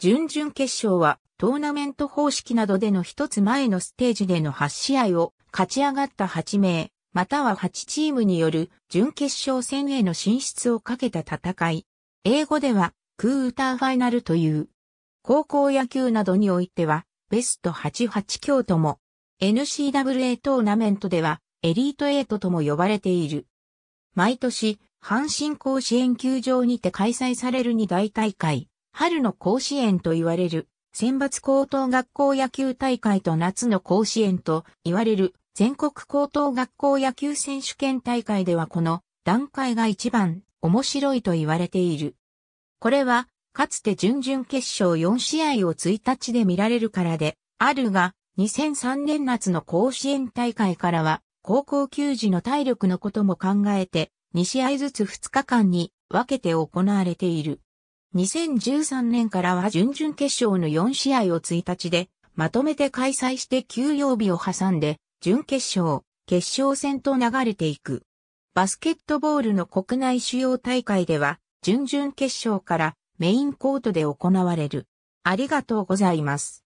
準々決勝はトーナメント方式などでの一つ前のステージでの8試合を勝ち上がった8名、または8チームによる準決勝戦への進出をかけた戦い。英語ではクーターファイナルという。高校野球などにおいてはベスト88強とも、n c w a トーナメントではエリート8とも呼ばれている。毎年、阪神甲子園球場にて開催される2大大会。春の甲子園と言われる選抜高等学校野球大会と夏の甲子園と言われる全国高等学校野球選手権大会ではこの段階が一番面白いと言われている。これはかつて準々決勝4試合を1日で見られるからであるが2003年夏の甲子園大会からは高校球児の体力のことも考えて2試合ずつ2日間に分けて行われている。2013年からは準々決勝の4試合を1日で、まとめて開催して休養日を挟んで、準決勝、決勝戦と流れていく。バスケットボールの国内主要大会では、準々決勝からメインコートで行われる。ありがとうございます。